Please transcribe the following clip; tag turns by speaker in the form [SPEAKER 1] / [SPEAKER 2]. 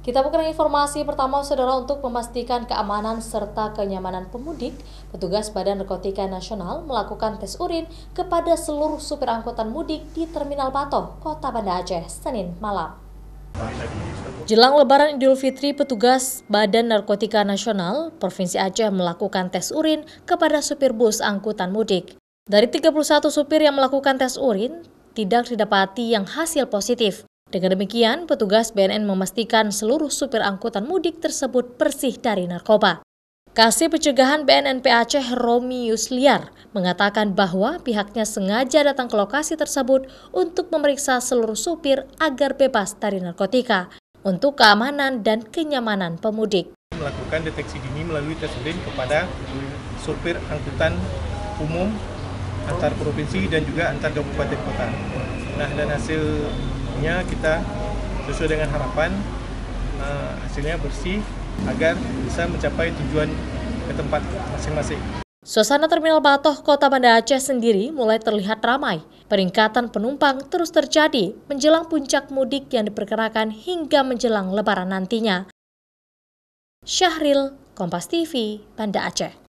[SPEAKER 1] Kita bukan informasi pertama saudara untuk memastikan keamanan serta kenyamanan pemudik. Petugas Badan Narkotika Nasional melakukan tes urin kepada seluruh supir angkutan mudik di Terminal Patoh, Kota Banda Aceh, Senin malam. Jelang Lebaran Idul Fitri, petugas Badan Narkotika Nasional Provinsi Aceh melakukan tes urin kepada supir bus angkutan mudik. Dari 31 supir yang melakukan tes urin, tidak didapati yang hasil positif. Dengan demikian, petugas BNN memastikan seluruh supir angkutan mudik tersebut bersih dari narkoba. Kasih Pencegahan BNNP Aceh Romi Yusliar mengatakan bahwa pihaknya sengaja datang ke lokasi tersebut untuk memeriksa seluruh supir agar bebas dari narkotika untuk keamanan dan kenyamanan pemudik.
[SPEAKER 2] Melakukan deteksi dini melalui tes urin kepada supir angkutan umum antar provinsi dan juga antar kabupaten kota. Nah, dan hasil nya kita sesuai dengan harapan uh, hasilnya bersih agar bisa mencapai tujuan ke tempat masing-masing.
[SPEAKER 1] Suasana Terminal Batoh Kota Banda Aceh sendiri mulai terlihat ramai. Peningkatan penumpang terus terjadi menjelang puncak mudik yang diperkirakan hingga menjelang lebaran nantinya. Syahril, Kompas TV, Banda Aceh.